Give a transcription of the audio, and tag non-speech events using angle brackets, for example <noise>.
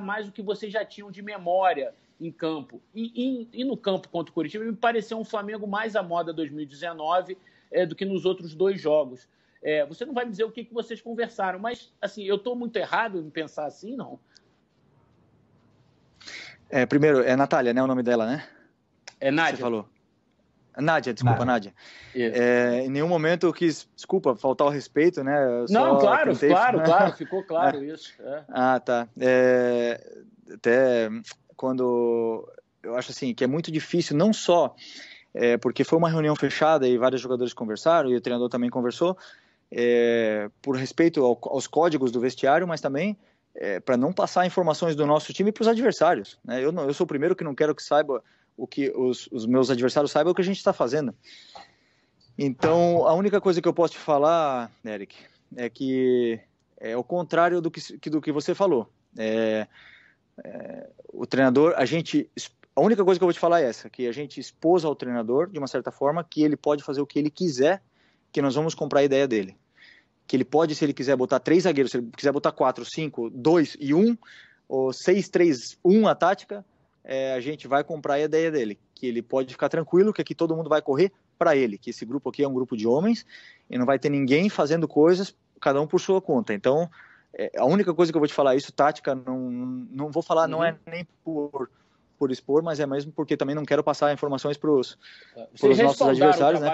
mais o que vocês já tinham de memória em campo. E, e, e no campo contra o Curitiba, me pareceu um Flamengo mais à moda 2019 é, eh, do que nos outros dois jogos. É, você não vai me dizer o que, que vocês conversaram, mas assim, eu estou muito errado em pensar assim, não? É, primeiro, é Natália, né? O nome dela, né? É Nádia. Você falou. Nádia, desculpa, Nádia. Nádia. É, em nenhum momento eu quis, desculpa, faltar o respeito, né? Não, claro, claro, né? <laughs> claro, ficou claro isso. É. Ah, tá. É, até quando eu acho assim que é muito difícil, não só é, porque foi uma reunião fechada e vários jogadores conversaram e o treinador também conversou, é, por respeito ao, aos códigos do vestiário, mas também é, para não passar informações do nosso time para os adversários. Né? Eu, não, eu, sou o primeiro que não quero que saiba o que os, os meus adversários saibam é o que a gente está fazendo. Então, a única coisa que eu posso te falar, Eric, é que é o contrário do que, do que você falou. É, é, o treinador, a gente, a única coisa que eu vou te falar é essa, que a gente expôs ao treinador, de uma certa forma, que ele pode fazer o que ele quiser, que nós vamos comprar a ideia dele. Que ele pode, se ele quiser botar três zagueiros, se ele quiser botar quatro, cinco, dois e um, ou seis, três, um a tática, é, a gente vai comprar a ideia dele, que ele pode ficar tranquilo, que aqui todo mundo vai correr para ele, que esse grupo aqui é um grupo de homens e não vai ter ninguém fazendo coisas, cada um por sua conta. Então, é, a única coisa que eu vou te falar isso, tática, não, não vou falar, uhum. não é uhum. nem por por expor, mas é mesmo porque também não quero passar informações para os nossos adversários, né?